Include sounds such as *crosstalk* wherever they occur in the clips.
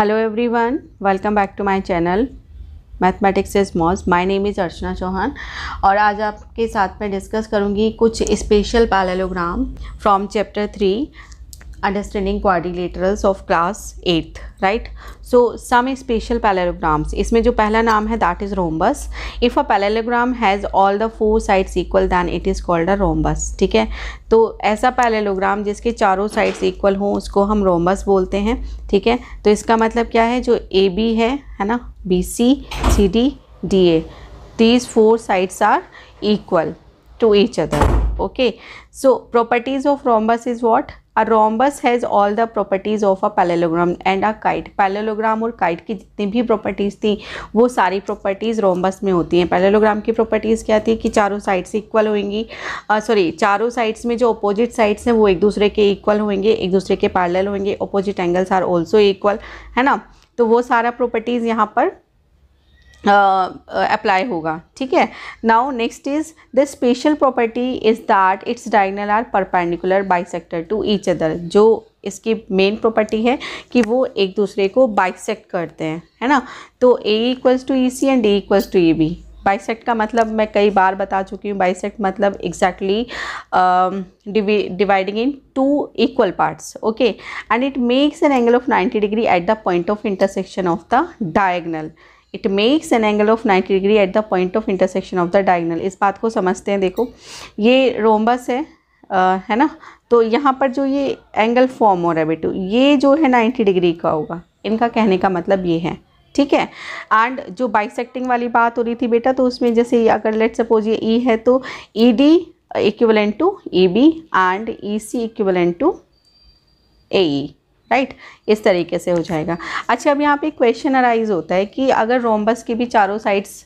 Hello everyone welcome back to my channel mathematics is Mauj my name is Archana Chauhan और आज आपके साथ मैं डिस्कस करूंगी कुछ special parallelogram from chapter three understanding quadrilaterals of class eighth right so some special parallelograms इसमें जो पहला नाम है that is rhombus if a parallelogram has all the four sides equal then it is called a rhombus ठीक है तो ऐसा parallelogram जिसके चारों साइड्स इक्वल हों उसको हम रोमबस बोलते हैं ठीक है तो इसका मतलब क्या है जो ए बी है है ना B C C D D A these four sides are equal to each other okay so properties of rhombus is what a rhombus has all the properties of a parallelogram and a kite parallelogram और kite की जितनी भी properties थी वो सारी properties rhombus में होती हैं पैलेलोग्राम की प्रॉपर्टीज़ क्या थी कि चारों साइड्स इक्वल होंगी सॉरी uh, चारों साइड्स में जो अपोजिट साइड्स हैं वो एक दूसरे के इक्वल होंगे एक दूसरे के पैरल होंगे opposite angles are also equal है ना तो वो सारा प्रॉपर्टीज़ यहाँ पर अप्लाई होगा ठीक है now next is the special property is that its diagonal are perpendicular sector to each other जो इसकी मेन प्रॉपर्टी है कि वो एक दूसरे को बाइसेक्ट करते हैं है ना तो A equals to E C and A equals to A B bisect का मतलब मैं कई बार बता चुकी हूँ बाइसेक्ट मतलब exactly dividing in two equal parts okay and it makes an angle of 90 degree at the point of intersection of the diagonal it makes an angle of 90 degree at the point of intersection of the diagonal इस बात को समझते हैं देखो ये rhombus है आ, है ना तो यहाँ पर जो ये एंगल फॉर्म हो रहा है बेटू ये जो है 90 डिग्री का होगा इनका कहने का मतलब ये है ठीक है एंड जो बाइसेक्टिंग वाली बात हो रही थी बेटा तो उसमें जैसे अगर लेट सपोज ये ई e है तो E D equivalent to E B and E C equivalent to A E right right? इस तरीके से हो जाएगा अच्छा अब यहाँ पे क्वेश्चन अराइज होता है कि अगर रोमबस की भी चारों साइड्स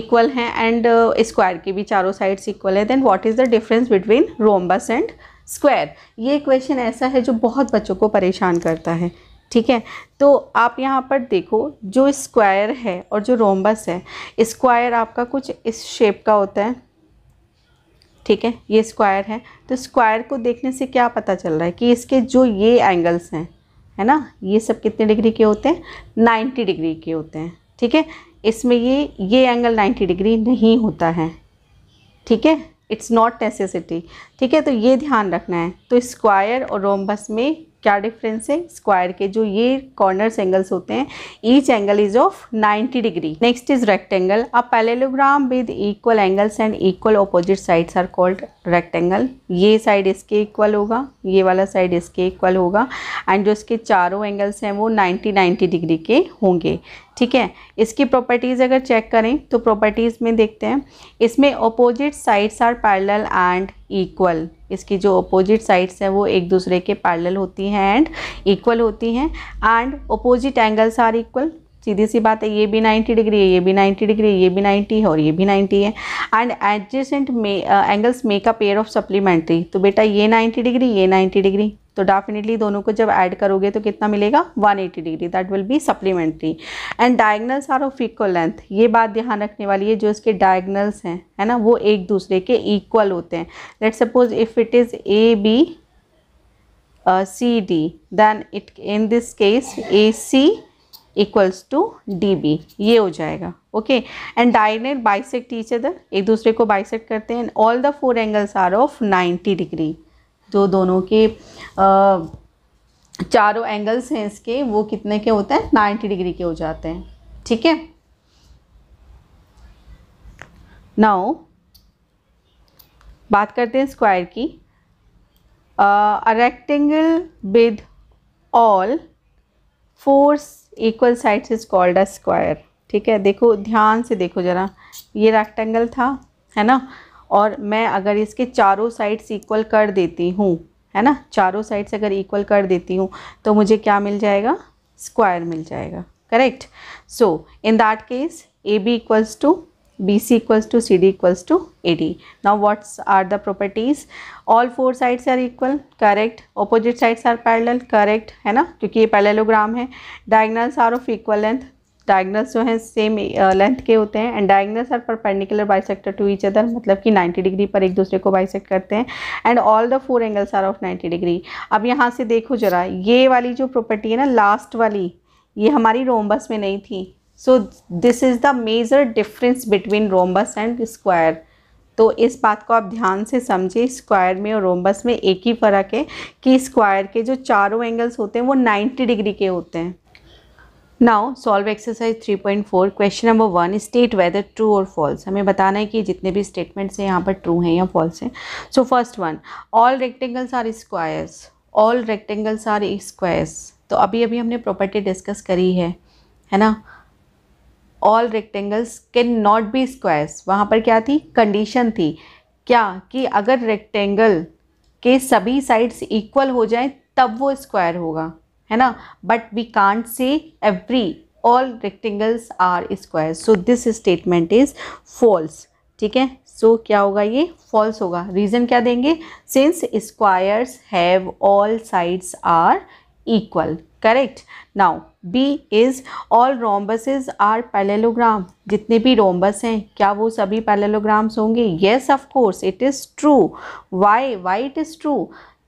इक्वल हैं एंड स्क्वायर की भी चारों साइड्स इक्वल है then what is the difference between rhombus and square ये क्वेश्चन ऐसा है जो बहुत बच्चों को परेशान करता है ठीक है तो आप यहाँ पर देखो जो स्क्वायर है और जो रोमबस है स्क्वायर आपका कुछ इस शेप का होता है ठीक है ये स्क्वायर है तो स्क्वायर को देखने से क्या पता चल रहा है कि इसके जो ये एंगल्स हैं है ना ये सब कितने डिग्री के होते हैं 90 डिग्री के होते हैं ठीक है इसमें ये ये एंगल 90 डिग्री नहीं होता है ठीक है इट्स नॉट नेसेसिटी ठीक है तो ये ध्यान रखना है तो स्क्वायर और रोमबस में क्या डिफरेंस है स्क्वायर के जो ये कॉर्नर्स एंगल्स होते हैं each angle is of 90 degree next is rectangle a parallelogram with equal angles and equal opposite sides are called rectangle ये साइड इसके इक्वल होगा ये वाला साइड इसके इक्वल होगा एंड जो इसके चारों एंगल्स हैं वो 90 90 डिग्री के होंगे ठीक है इसकी प्रॉपर्टीज़ अगर चेक करें तो प्रॉपर्टीज़ में देखते हैं इसमें opposite sides are parallel and equal इसकी जो अपोजिट साइड्स हैं वो एक दूसरे के पैरेलल होती हैं एंड इक्वल होती हैं and opposite angles are equal सीधी सी बात है ये भी 90 डिग्री है ये भी 90 डिग्री है ये भी 90 है और ये भी 90 है and adjacent angles make a pair of supplementary तो बेटा ये 90 डिग्री ये 90 डिग्री तो डेफिनेटली दोनों को जब ऐड करोगे तो कितना मिलेगा 180 degree that will be supplementary and diagonals are of equal length ये बात ध्यान रखने वाली है जो इसके डायगनल्स हैं है ना वो एक दूसरे के इक्वल होते हैं let suppose if it is A B C D then it in this case A C equals to D B ये हो जाएगा ओके एंड डायनेट बाइसेक्ट टीचर अदर एक दूसरे को बाइसेक्ट करते हैं all the four angles are of 90 degree जो दोनों के आ, चारों एंगल्स हैं इसके वो कितने के होते हैं नाइन्टी डिग्री के हो जाते हैं ठीक है नाउ बात करते हैं स्क्वायर की a rectangle with all fours equal sides is called a square ठीक है देखो ध्यान से देखो ज़रा ये रेक्टेंगल था है ना और मैं अगर इसके चारों साइड्स इक्वल कर देती हूँ है ना चारों साइड्स अगर इक्वल कर देती हूँ तो मुझे क्या मिल जाएगा स्क्वायर मिल जाएगा correct so in that case A B equals to B C equals to C D equals to A D now what's are the properties all four sides are equal correct opposite sides are parallel correct है ना क्योंकि ये parallelogram है diagonals are of equal length diagonals जो हैं same length के होते हैं and diagonals are perpendicular bisector to each other मतलब कि 90 डिग्री पर एक दूसरे को बाइसेक्ट करते हैं and all the four angles are of 90 degree अब यहाँ से देखो जरा ये वाली जो प्रॉपर्टी है ना लास्ट वाली ये हमारी रोमबस में नहीं थी so this is the major difference between rhombus and square तो इस बात को आप ध्यान से समझिए स्क्वायर में और रोमबस में एक ही फ़र्क है कि स्क्वायर के जो चारों एंगल्स होते हैं वो 90 डिग्री के होते हैं now solve exercise 3.4 question number one state whether true और फॉल्स हमें बताना है कि जितने भी स्टेटमेंट्स हैं यहाँ पर ट्रू हैं या फॉल्स हैं so first one all rectangles are squares all rectangles are squares तो अभी अभी हमने प्रॉपर्टी डिस्कस करी है है ना all rectangles can not be squares वहाँ पर क्या थी कंडीशन थी क्या कि अगर रेक्टेंगल के सभी साइड्स इक्वल हो जाए तब वो स्क्वायर होगा है ना but we can't say every all rectangles are square so this statement is false ठीक है सो क्या होगा ये फॉल्स होगा रीजन क्या देंगे since squares have all sides are equal correct now B is all rhombuses are parallelogram जितने भी रोम्बस हैं क्या वो सभी पैलेलोग्राम्स होंगे yes of course it is true why why it is true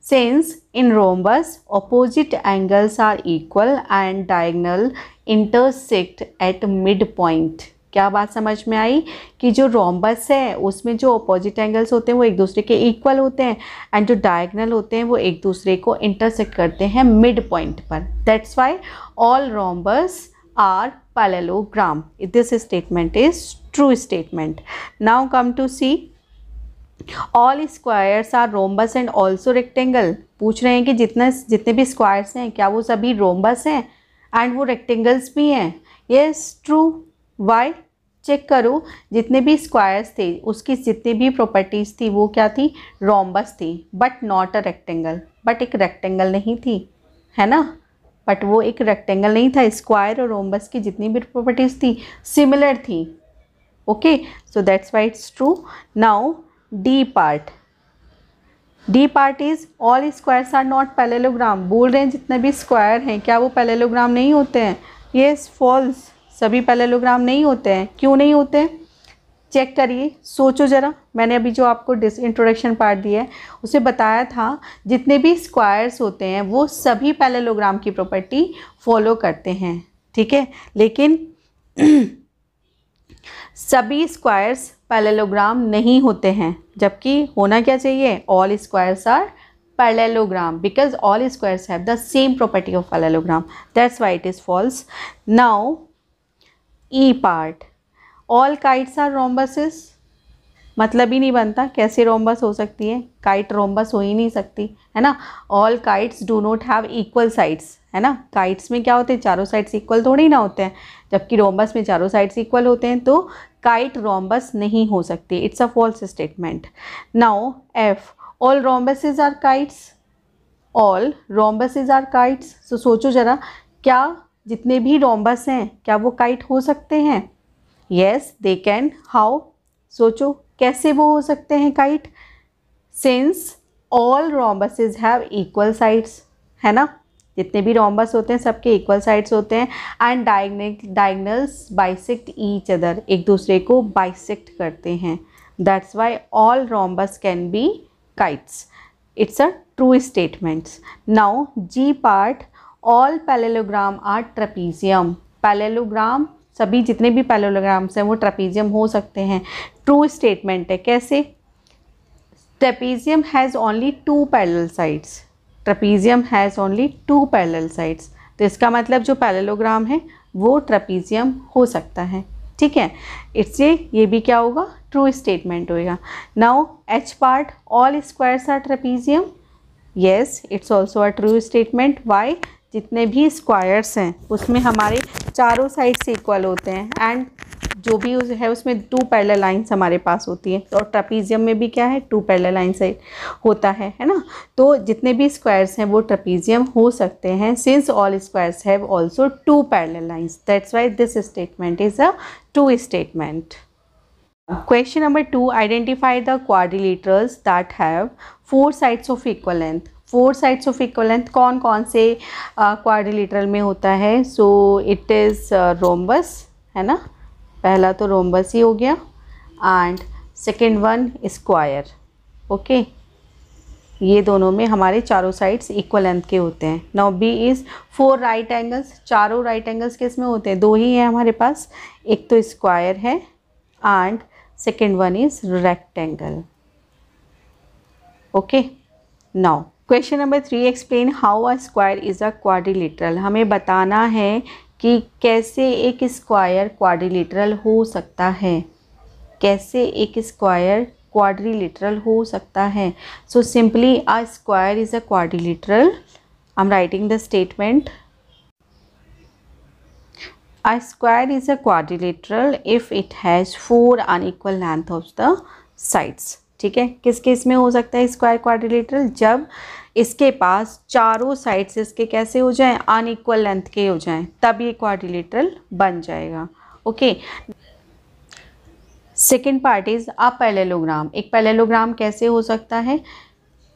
Since in rhombus, opposite angles are equal and diagonal intersect at midpoint. क्या बात समझ में आई कि जो रोम्बस है उसमें जो अपोजिट एंगल्स होते हैं वो एक दूसरे के इक्वल होते हैं एंड जो डायगनल होते हैं वो एक दूसरे को इंटरसेक्ट करते हैं मिड पॉइंट पर that's why all rhombus are parallelogram this statement is true statement now come to C all squares are rhombus and also rectangle पूछ रहे हैं कि जितने जितने भी स्क्वायर्स हैं क्या वो सभी रोम्बस हैं एंड वो रेक्टेंगल्स भी हैं येस ट्रू वाई चेक करो जितने भी स्क्वायर्स थे उसकी जितनी भी प्रॉपर्टीज़ थी वो क्या थी रोमबस थी but not a rectangle but एक रेक्टेंगल नहीं थी है ना बट वो एक रेक्टेंगल नहीं था स्क्वायर और रोम्बस की जितनी भी प्रॉपर्टीज़ थी सिमिलर थी okay so that's why it's true now D part D part is all squares are not parallelogram बोल रहे हैं जितने भी स्क्वायर हैं क्या वो पैलेलोग्राम नहीं होते हैं ये फॉल्स सभी पैलेलोग्राम नहीं होते हैं क्यों नहीं होते हैं चेक करिए सोचो ज़रा मैंने अभी जो आपको डिस इंट्रोडक्शन पार्ट दिया है उसे बताया था जितने भी स्क्वायर्स होते हैं वो सभी पैलेलोग्राम की प्रॉपर्टी फॉलो करते हैं ठीक है लेकिन *clears throat* सभी स्क्वायर्स पैलेलोग्राम नहीं होते हैं जबकि होना क्या चाहिए all squares are parallelogram because all squares have the same property of parallelogram that's why it is false now E part all kites are rhombuses मतलब ही नहीं बनता कैसे रोम्बस हो सकती है काइट रोम्बस हो ही नहीं सकती है ना all kites do not have equal sides है ना काइट्स में क्या होते हैं चारों साइड्स इक्वल थोड़े ही ना होते हैं जबकि रोम्बस में चारों साइड्स इक्वल होते हैं तो काइट रोम्बस नहीं हो सकती it's a false statement now F all rhombuses are kites all rhombuses are kites तो सोचो ज़रा क्या जितने भी रोम्बस हैं क्या वो काइट हो सकते हैं येस दे कैन हाउ सोचो कैसे वो हो सकते हैं kite since all rhombuses have equal sides है ना जितने भी रोम्बस होते हैं सबके इक्वल साइड्स होते हैं and diagonals bisect each other एक दूसरे को बाइसेक्ट करते हैं that's why all rhombus can be kites it's a true statements now G part all parallelogram are trapezium parallelogram सभी जितने भी पैलोग्राम्स हैं वो ट्रपीजियम हो सकते हैं ट्रू स्टेटमेंट है कैसे trapezium has only two parallel sides trapezium has only two parallel sides तो इसका मतलब जो पैलेलोग्राम है वो ट्रपीजियम हो सकता है ठीक है इससे ये भी क्या होगा ट्रू स्टेटमेंट होगा now H part all squares are trapezium yes it's also are true statement why जितने भी स्क्वायर्स हैं उसमें हमारे चारों साइड से इक्वल होते हैं एंड जो भी उस है उसमें टू पैरल लाइन्स हमारे पास होती हैं और ट्रपीजियम में भी क्या है टू पैरल लाइन्स होता है है ना तो जितने भी स्क्वायर्स हैं वो ट्रपीजियम हो सकते हैं since all squares have also two parallel lines that's why this statement is a true statement question number two identify the quadrilaterals that have four sides of equal length four sides of equal length कौन कौन से quadrilateral में होता है so it is rhombus है ना पहला तो रोम्बस ही हो गया and second one square okay ये दोनों में हमारे चारों साइड्स इक्वल लेंथ के होते हैं now B is four right angles चारों राइट एंगल्स किस में होते हैं दो ही हैं हमारे पास एक तो स्क्वायर है and second one is rectangle okay now question number three explain how a square is a quadrilateral हमें बताना है कि कैसे एक स्क्वायर क्वाड्रिलेटरल हो सकता है कैसे एक स्क्वायर क्वाड्रिलेटरल हो सकता है so simply a square is a quadrilateral I am writing the statement A square is a quadrilateral if it has four unequal length of the sides. ठीक है किस केस में हो सकता है स्क्वायर क्वाड्रिलेटरल जब इसके पास चारों साइड से इसके कैसे हो जाएं अनइक्वल लेंथ के हो जाएं तब ये क्वाड्रिलेटरल बन जाएगा okay second part is a parallelogram एक पैलेलोग्राम कैसे हो सकता है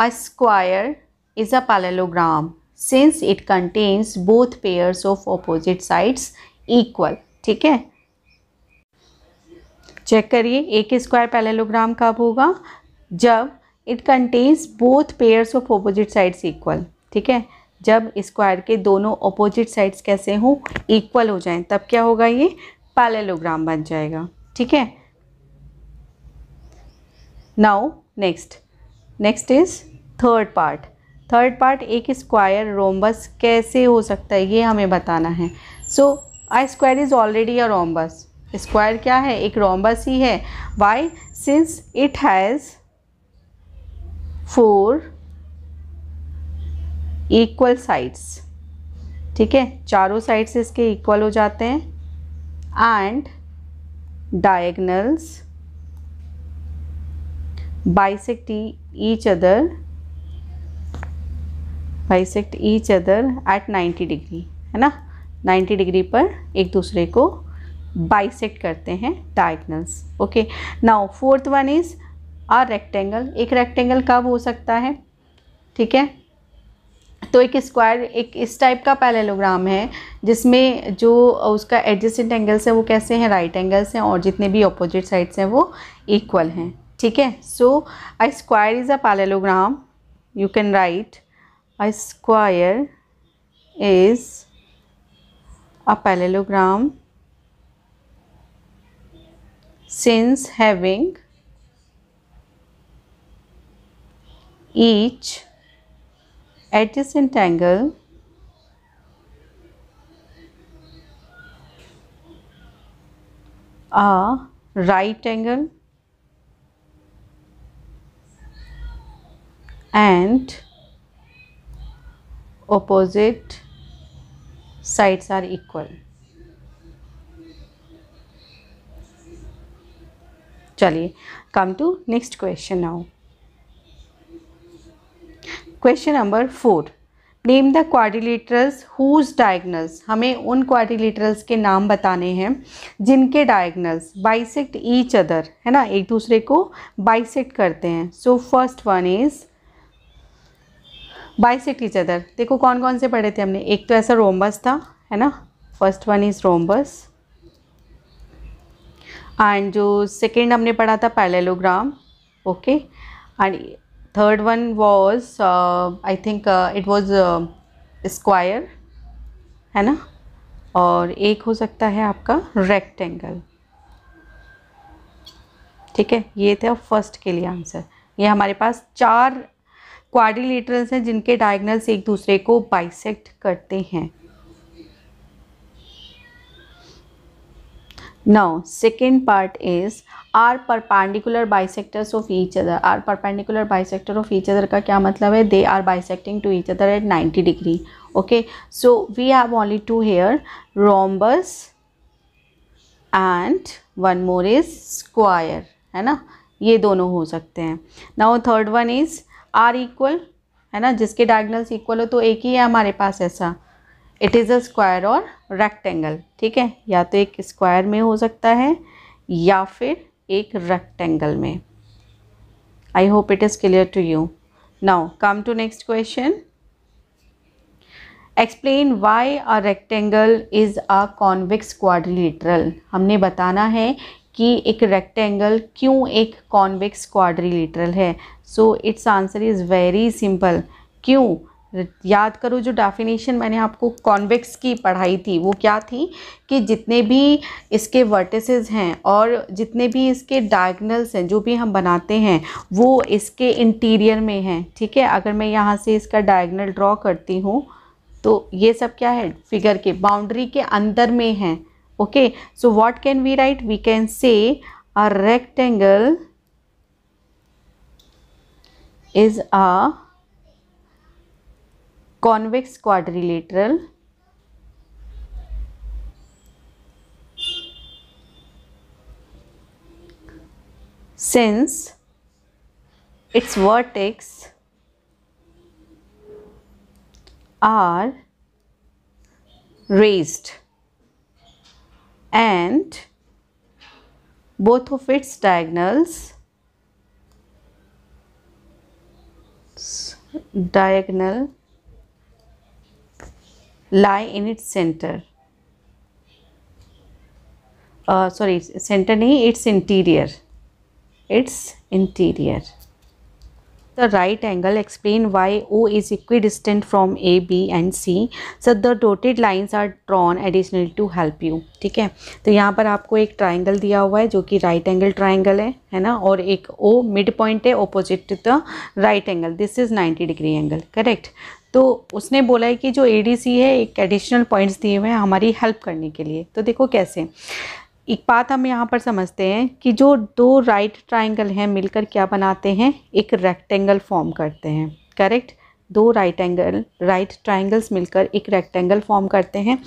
a square is a parallelogram since it contains both pairs of opposite sides equal ठीक है चेक करिए एक स्क्वायर पैलेलोग्राम कब होगा जब it contains both pairs of opposite sides equal ठीक है जब स्क्वायर के दोनों अपोजिट साइड्स कैसे हों इक्वल हो जाएं तब क्या होगा ये पैलेलोग्राम बन जाएगा ठीक है now next next is third part third part एक स्क्वायर रोमबस कैसे हो सकता है ये हमें बताना है so I square is already a rhombus square क्या है एक रोमबस ही है why since it has four equal sides ठीक है चारों साइड्स इसके इक्वल हो जाते हैं and diagonals bisect each other bisect each other at 90 degree है ना 90 डिग्री पर एक दूसरे को बाइसेक्ट करते हैं diagonals okay now fourth one is are rectangle एक रेक्टेंगल कब हो सकता है ठीक है तो एक स्क्वायर एक इस टाइप का पैलेलोग्राम है जिसमें जो उसका एडजस्टेंट एंगल्स है वो कैसे हैं राइट एंगल्स हैं और जितने भी अपोजिट साइड्स हैं वो इक्वल हैं ठीक है so I square is a parallelogram you can write a square is a parallelogram since having each adjacent angle a right angle and opposite sides are equal चलिए come to next question now question number four name the quadrilaterals whose diagonals हमें उन क्वारिलेटर्स के नाम बताने हैं जिनके diagonals bisect each other है ना एक दूसरे को बाइसेक्ट करते हैं so first one is bisect each other देखो कौन कौन से पढ़े थे हमने एक तो ऐसा रोम्बस था है ना first one is rhombus and जो सेकेंड हमने पढ़ा था parallelogram okay and third one was I think it was square है ना और एक हो सकता है आपका रेक्टेंगल ठीक है ये थे फर्स्ट के लिए आंसर ये हमारे पास चार क्वाड्रिलेटरल्स हैं जिनके डायगनल्स एक दूसरे को बाइसेक्ट करते हैं Now second part is are perpendicular bisectors of each other. Are perpendicular bisector of each other का क्या मतलब है They are bisecting to each other at 90 degree. Okay. So we have only two here rhombus and one more is square. है ना ये दोनों हो सकते हैं now third one is are equal है ना जिसके डायगनल्स इक्वल हो तो एक ही है हमारे पास ऐसा इट इज़ अ स्क्वायर और रेक्टेंगल ठीक है या तो एक स्क्वायर में हो सकता है या फिर एक रेक्टेंगल में I hope it is clear to you now come to next question explain why a rectangle is a convex quadrilateral हमने बताना है कि एक रेक्टेंगल क्यों एक कॉन्विक्स क्वाड्रिलेटरल है so its answer is very simple क्यों याद करो जो डेफिनेशन मैंने आपको कॉन्वेक्स की पढ़ाई थी वो क्या थी कि जितने भी इसके वर्टिसेस हैं और जितने भी इसके डायगनल्स हैं जो भी हम बनाते हैं वो इसके इंटीरियर में हैं ठीक है अगर मैं यहाँ से इसका डायगनल ड्रॉ करती हूँ तो ये सब क्या है फिगर के बाउंड्री के अंदर में है okay so what can we write we can say a rectangle is a convex quadrilateral since its vertex are raised and both of its diagonals diagonal lie in its center uh, sorry center nahi its interior its interior the right angle explain why o is equidistant from a b and c so the dotted lines are drawn additionally to help you ठीक है तो यहाँ पर आपको एक triangle दिया हुआ है जो कि राइट एंगल ट्राइंगल है है ना और एक ओ मिड पॉइंट है opposite to the right angle this is 90 degree angle correct तो उसने बोला है कि जो ए है एक एडिशनल पॉइंट्स दिए हुए हैं हमारी हेल्प करने के लिए तो देखो कैसे एक बात हम यहाँ पर समझते हैं कि जो दो राइट ट्राइंगल हैं मिलकर क्या बनाते हैं एक रेक्टेंगल फॉर्म करते हैं करेक्ट दो राइट एंगल राइट ट्राइंगल्स मिलकर एक रेक्टेंगल फॉर्म करते हैं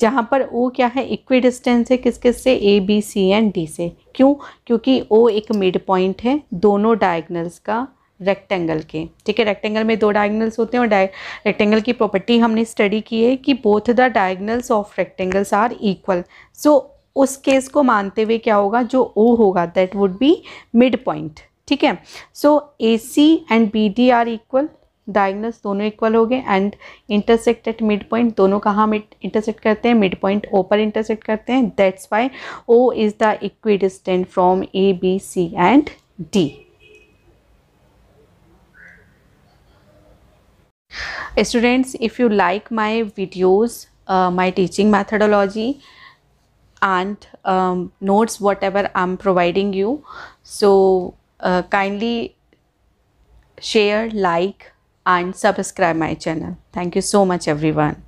जहाँ पर ओ क्या है इक्वी डिस्टेंस है किस किस से A B C and D से क्यों क्योंकि ओ एक मिड पॉइंट है दोनों डायगनल्स का रेक्टेंगल के ठीक है रेक्टेंगल में दो डायगनल्स होते हैं और डाय रेक्टेंगल की प्रॉपर्टी हमने स्टडी की है कि both the diagonals of rectangles are equal so उस केस को मानते हुए क्या होगा जो ओ होगा that would be mid point ठीक है so A C and B D are equal diagonals दोनों इक्वल हो गए and intersect at mid point दोनों कहाँ मिड इंटरसेक्ट करते हैं मिड पॉइंट ओ पर इंटरसेक्ट करते हैं that's why O is the equidistant from A B C and D Uh, students if you like my videos uh, my teaching methodology and um, notes whatever i'm providing you so uh, kindly share like and subscribe my channel thank you so much everyone